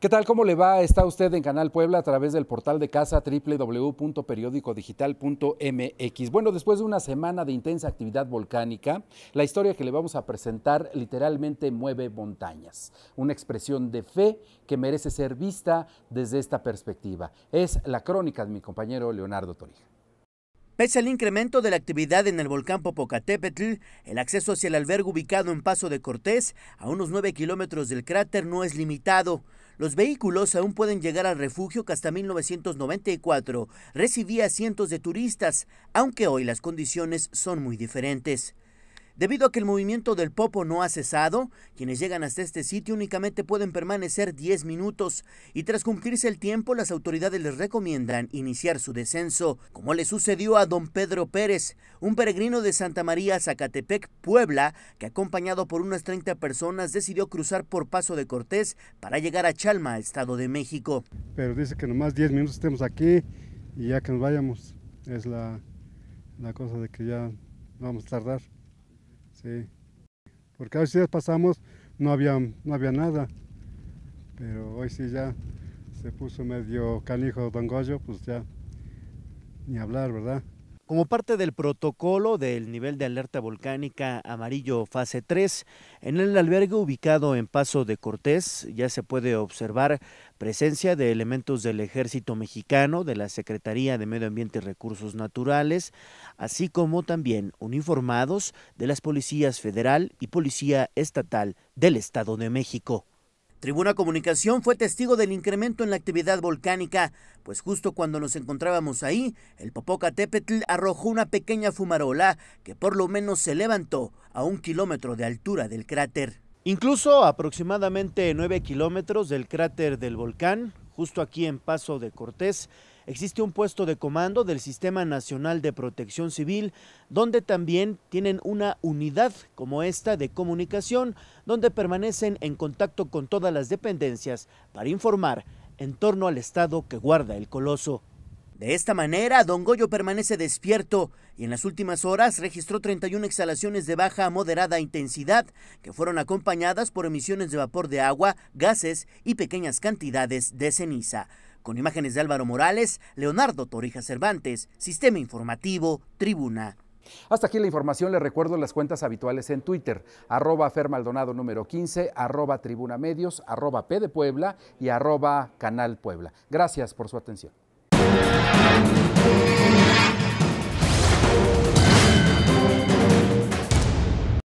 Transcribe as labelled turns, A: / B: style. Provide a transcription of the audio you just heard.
A: ¿Qué tal? ¿Cómo le va? Está usted en Canal Puebla a través del portal de casa www.periodicodigital.mx. Bueno, después de una semana de intensa actividad volcánica, la historia que le vamos a presentar literalmente mueve montañas. Una expresión de fe que merece ser vista desde esta perspectiva. Es la crónica de mi compañero Leonardo Torija. Pese al incremento de la actividad en el volcán
B: Popocatépetl, el acceso hacia el albergue ubicado en Paso de Cortés, a unos 9 kilómetros del cráter, no es limitado. Los vehículos aún pueden llegar al refugio que hasta 1994 recibía cientos de turistas, aunque hoy las condiciones son muy diferentes. Debido a que el movimiento del Popo no ha cesado, quienes llegan hasta este sitio únicamente pueden permanecer 10 minutos y tras cumplirse el tiempo las autoridades les recomiendan iniciar su descenso, como le sucedió a don Pedro Pérez, un peregrino de Santa María, Zacatepec, Puebla, que acompañado por unas 30 personas decidió cruzar por Paso de Cortés para llegar a Chalma, Estado de México.
C: Pero dice que nomás 10 minutos estemos aquí y ya que nos vayamos, es la, la cosa de que ya vamos a tardar. Sí. Porque a veces pasamos, no había, no había nada. Pero hoy sí ya se puso medio canijo Don Goyo, pues ya ni hablar, ¿verdad? Como parte del protocolo
B: del nivel de alerta volcánica amarillo fase 3, en el albergue ubicado en Paso de Cortés ya se puede observar presencia de elementos del ejército mexicano, de la Secretaría de Medio Ambiente y Recursos Naturales, así como también uniformados de las policías federal y policía estatal del Estado de México. Tribuna Comunicación fue testigo del incremento en la actividad volcánica, pues justo cuando nos encontrábamos ahí, el Popocatépetl arrojó una pequeña fumarola que por lo menos se levantó a un kilómetro de altura del cráter. Incluso aproximadamente 9 kilómetros del cráter del volcán, justo aquí en Paso de Cortés, existe un puesto de comando del Sistema Nacional de Protección Civil, donde también tienen una unidad como esta de comunicación, donde permanecen en contacto con todas las dependencias para informar en torno al estado que guarda el coloso. De esta manera, Don Goyo permanece despierto y en las últimas horas registró 31 exhalaciones de baja a moderada intensidad que fueron acompañadas por emisiones de vapor de agua, gases y pequeñas cantidades de ceniza. Con imágenes de Álvaro Morales,
A: Leonardo Torija Cervantes, Sistema Informativo, Tribuna. Hasta aquí la información, les recuerdo las cuentas habituales en Twitter, arroba fermaldonado número 15, arroba tribuna medios, arroba p de Puebla y arroba canal Puebla. Gracias por su atención.